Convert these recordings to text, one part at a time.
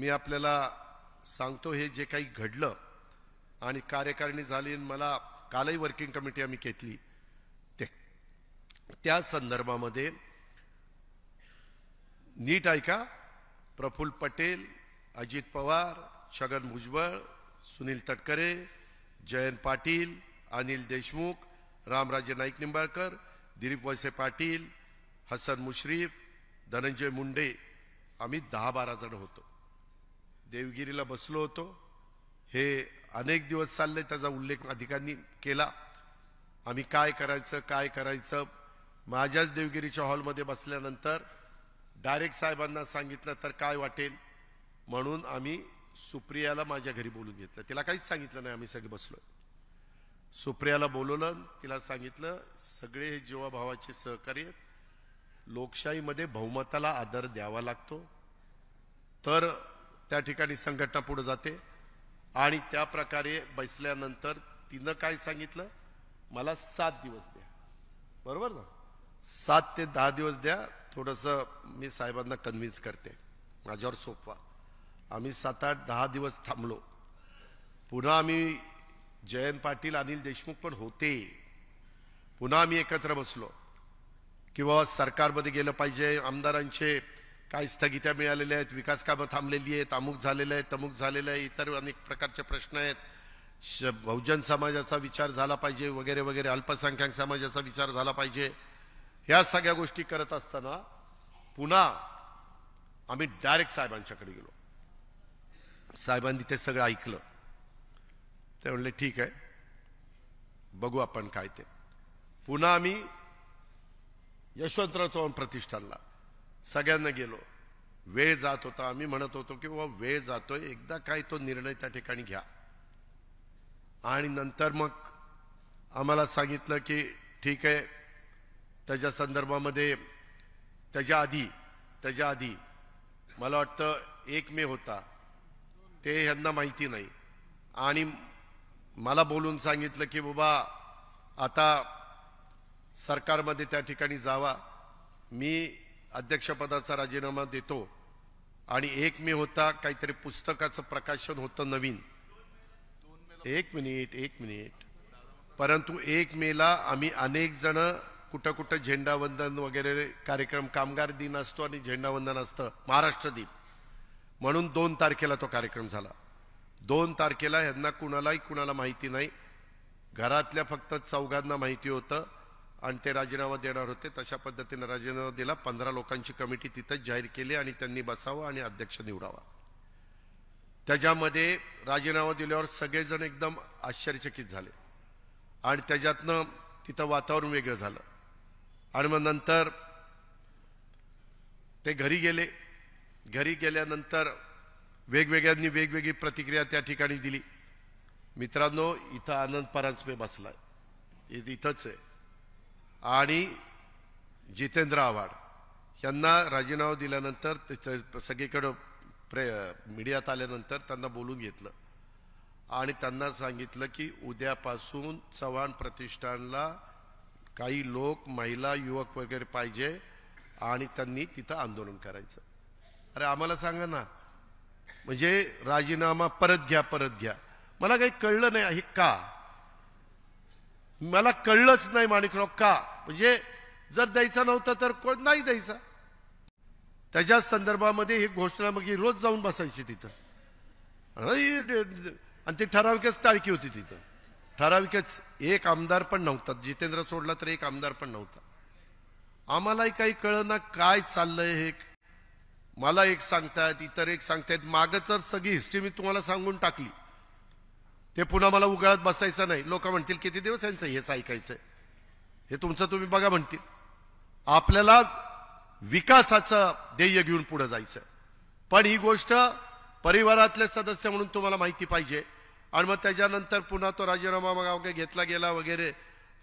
मी आपल्याला सांगतो हे जे काही घडलं आणि कार्यकारिणी झाली मला कालही वर्किंग कमिटी आम्ही घेतली ते त्या संदर्भामध्ये नीट ऐका प्रफुल्ल पटेल अजित पवार छगन भुजबळ सुनील तटकरे जयंत पाटील अनिल देशमुख रामराजे नाईक निंबाळकर दिलीप वळसे पाटील हसन मुश्रीफ धनंजय मुंडे आम्ही दहा बारा जण होतो देवगिरीला बसलो होतो हे अनेक दिवस चालले त्याचा उल्लेख अधिकांनी केला आम्ही काय करायचं काय करायचं माझ्याच देवगिरीच्या हॉलमध्ये बसल्यानंतर डायरेक्ट साहेबांना सांगितलं तर काय वाटेल म्हणून आम्ही सुप्रियाला माझ्या घरी बोलून घेतलं तिला काहीच सांगितलं नाही आम्ही सगळे बसलो सुप्रियाला बोलवलं तिला सांगितलं सगळे हे जीवाभावाचे सहकार्य लोकशाहीमध्ये बहुमताला आदर द्यावा लागतो तर त्या ठिकाणी संघटना पुढे जाते आणि त्या प्रकारे बसल्यानंतर तिनं काय सांगितलं मला सात दिवस द्या बरोबर ना सात ते दहा दिवस द्या थोडस मी साहेबांना कन्व्हिन्स करते माझ्यावर सोपवा आम्ही सात आठ दहा दिवस थांबलो पुन्हा आम्ही जयंत पाटील अनिल देशमुख पण होते पुन्हा आम्ही एकत्र बसलो किंवा सरकारमध्ये गेलं पाहिजे आमदारांचे काय स्थगित्या मिळालेल्या आहेत विकास कामं थांबलेली आहेत अमुक झालेलं आहे तमुक झालेलं आहे इतर अनेक प्रकारचे प्रश्न आहेत बहुजन समाजाचा विचार झाला पाहिजे वगैरे वगैरे अल्पसंख्याक समाजाचा विचार झाला पाहिजे ह्या सगळ्या गोष्टी करत असताना पुन्हा आम्ही डायरेक्ट साहेबांच्याकडे गेलो साहेबांनी ते सगळं ऐकलं ते म्हणले ठीक आहे बघू आपण काय ते पुन्हा आम्ही यशवंतराव चव्हाण प्रतिष्ठानला सगळ्यांना गेलो वेळ जात होता आम्ही म्हणत होतो की बाबा वेळ जातोय एकदा काय तो निर्णय त्या ठिकाणी घ्या आणि नंतर मग आम्हाला सांगितलं की ठीक आहे त्याच्या संदर्भामध्ये त्याच्या आधी त्याच्या आधी मला वाटतं एक मे होता ते यांना माहिती नाही आणि मला बोलून सांगितलं की बाबा आता सरकारमध्ये त्या ठिकाणी जावा मी अध्यक्षपदाचा राजीनामा देतो आणि एक मे होता काहीतरी पुस्तकाचं प्रकाशन होतं नवीन एक मिनिट एक मिनिट परंतु एक मेला आम्ही अनेक जण कुठं कुठं झेंडावंदन वगैरे कार्यक्रम कामगार दिन असतो आणि झेंडावंदन असतं महाराष्ट्र दिन म्हणून दोन तारखेला तो कार्यक्रम झाला दोन तारखेला ह्यांना कुणालाही कुणाला माहिती नाही घरातल्या फक्त चौघांना माहिती होतं आणि ते राजीनामा देणार होते तशा पद्धतीने राजीनामा दिला पंधरा लोकांची कमिटी तिथं जाहीर केली आणि त्यांनी बसावं आणि अध्यक्ष निवडावा त्याच्यामध्ये राजीनामा दिल्यावर सगळेजण एकदम आश्चर्यचकित झाले आणि त्याच्यातनं तिथं वातावरण वेगळं झालं आणि मग नंतर ते घरी गेले घरी गेल्यानंतर वेगवेगळ्यांनी वेगवेगळी प्रतिक्रिया त्या ठिकाणी दिली मित्रांनो इथं आनंद परांजपे बसला इथंच आहे आणि जितेंद्र आव्हाड यांना राजीनामा दिल्यानंतर ते सगळीकडं प्रे मीडियात आल्यानंतर त्यांना बोलून घेतलं आणि त्यांना सांगितलं की उद्यापासून चव्हाण प्रतिष्ठानला काही लोक महिला युवक वगैरे पाहिजे आणि त्यांनी तिथं आंदोलन करायचं अरे आम्हाला सांगा ना म्हणजे राजीनामा परत घ्या परत घ्या मला काही कळलं नाही आहे का मला कळलंच नाही माणिकराव का म्हणजे जर द्यायचा नव्हता तर कोण नाही द्यायचा त्याच्या संदर्भामध्ये ही घोषणा मग रोज जाऊन बसायची तिथं आणि ती ठराविकच टाळकी होती तिथं ठराविकच एक आमदार पण नव्हता जितेंद्र सोडला तर एक आमदार पण नव्हता आम्हालाही काही ना काय चाललंय हे मला एक सांगतात इतर एक सांगतायत मागं तर सगळी हिस्ट्री मी तुम्हाला सांगून टाकली ते पुन्हा मला उगाळत बसायचं नाही लोक म्हणतील किती दिवस यांचं हेच ऐकायचंय हे तुमचं तुम्ही बघा म्हणतील आपल्याला विकासाचं ध्येय घेऊन पुढे जायचं पण ही गोष्ट परिवारातले सदस्य म्हणून तुम्हाला माहिती पाहिजे आणि मग त्याच्यानंतर पुन्हा तो राजीनामा मागे घेतला गेला वगैरे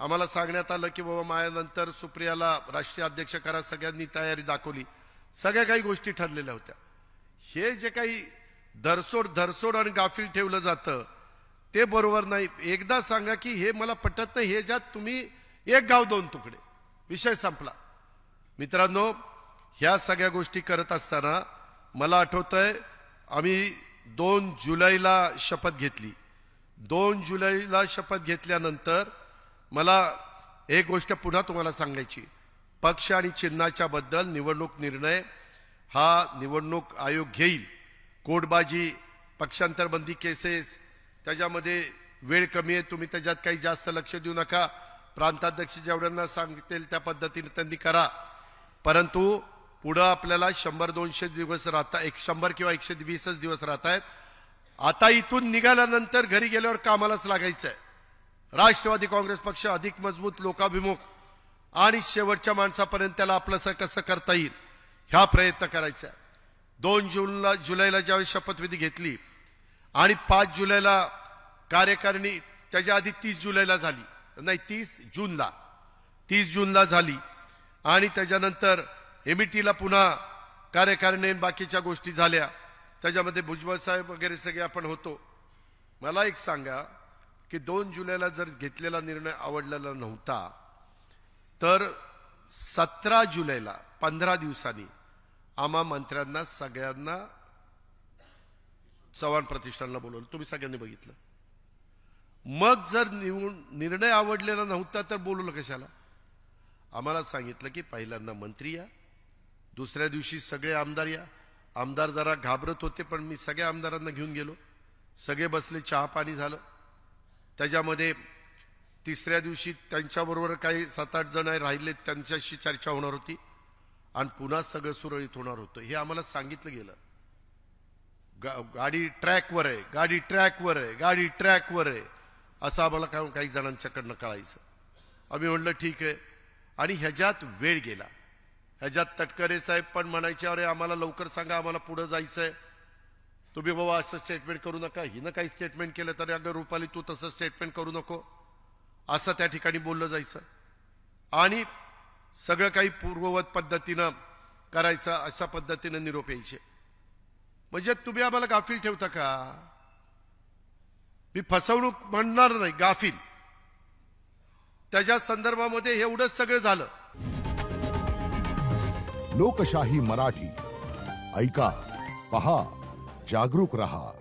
आम्हाला सांगण्यात आलं की बाबा मायानंतर सुप्रियाला राष्ट्रीय अध्यक्ष करा सगळ्यांनी तयारी दाखवली सगळ्या काही गोष्टी ठरलेल्या होत्या हे जे काही धरसोड धरसोड आणि गाफील ठेवलं जातं ते बरोबर नाही एकदा सांगा की हे मला पटत नाही हे ज्यात तुम्ही एक गाव दोन तुकडे विषय संपला मित्रांनो ह्या सगळ्या गोष्टी करत असताना मला आठवतंय आम्ही दोन जुलैला शपथ घेतली दोन जुलैला शपथ घेतल्यानंतर मला एक गोष्ट पुन्हा तुम्हाला सांगायची पक्ष आणि चिन्हाच्या बद्दल निवडणूक निर्णय हा निवडणूक आयोग घेईल कोटबाजी पक्षांतरबंदी केसेस त्याच्यामध्ये वेळ कमी आहे तुम्ही त्याच्यात काही जास्त लक्ष देऊ नका प्रांताध्यक्ष जेवढ्यांना सांगतील त्या पद्धतीने त्यांनी करा परंतु पुढं आपल्याला शंभर दोनशे दिवस राहता एक शंभर किंवा एकशे वीसच दिवस राहत आहेत आता इथून निघाल्यानंतर घरी गेल्यावर कामालाच लागायचं आहे राष्ट्रवादी काँग्रेस पक्ष अधिक मजबूत लोकाभिमुख आणि शेवटच्या माणसापर्यंत त्याला आपलंसं कसं करता येईल ह्या प्रयत्न करायचा आहे दोन जूनला जुलैला ज्यावेळी शपथविधी घेतली आणि पाच जुलैला कार्यकारिणी त्याच्या आधी तीस जुलैला झाली नाही तीस जूनला तीस जूनला झाली आणि त्याच्यानंतर एमिटीला e पुन्हा कार्यकारिणी बाकीच्या गोष्टी झाल्या त्याच्यामध्ये भुजबळ साहेब वगैरे सगळे आपण होतो मला एक सांगा की दोन जुलैला जर घेतलेला निर्णय आवडलेला नव्हता तर सतरा जुलैला पंधरा दिवसांनी आम्हा मंत्र्यांना सगळ्यांना चव्हाण प्रतिष्ठानला बोलवलं तुम्ही सगळ्यांनी बघितलं मग जर निवडून निर्णय आवडलेला नव्हता तर बोलवलं कशाला आम्हाला सांगितलं की पहिल्यांदा मंत्री या दुसऱ्या दिवशी सगळे आमदार या आमदार जरा घाबरत होते पण मी सगळ्या आमदारांना घेऊन गेलो सगळे बसले चहा पाणी झालं त्याच्यामध्ये तिसऱ्या दिवशी त्यांच्याबरोबर काही सात आठ जण राहिले त्यांच्याशी चर्चा होणार होती आणि पुन्हा सगळं सुरळीत होणार होतं हे आम्हाला सांगितलं गेलं गाडी ट्रॅकवर आहे गाडी ट्रॅकवर आहे गाडी ट्रॅकवर आहे असं आम्हाला काय काही जणांच्याकडनं कळायचं आम्ही म्हणलं ठीक आहे आणि ह्याच्यात वेळ गेला ह्याच्यात तटकरे साहेब पण म्हणायचे अरे आम्हाला लवकर सांगा आम्हाला पुढं जायचं आहे तुम्ही बाबा असं स्टेटमेंट करू नका हिनं काही स्टेटमेंट केलं तर अगं रुपाली तू तसं स्टेटमेंट करू नको असं त्या ठिकाणी बोललं जायचं आणि सगळं काही पूर्ववत पद्धतीनं करायचं अशा पद्धतीनं निरोप यायचे म्हणजे तुम्ही आम्हाला गाफील ठेवता का मी फसवणूक म्हणणार नाही गाफील त्याच्या संदर्भामध्ये एवढंच सगळं झालं लोकशाही मराठी ऐका पहा जागरूक रहा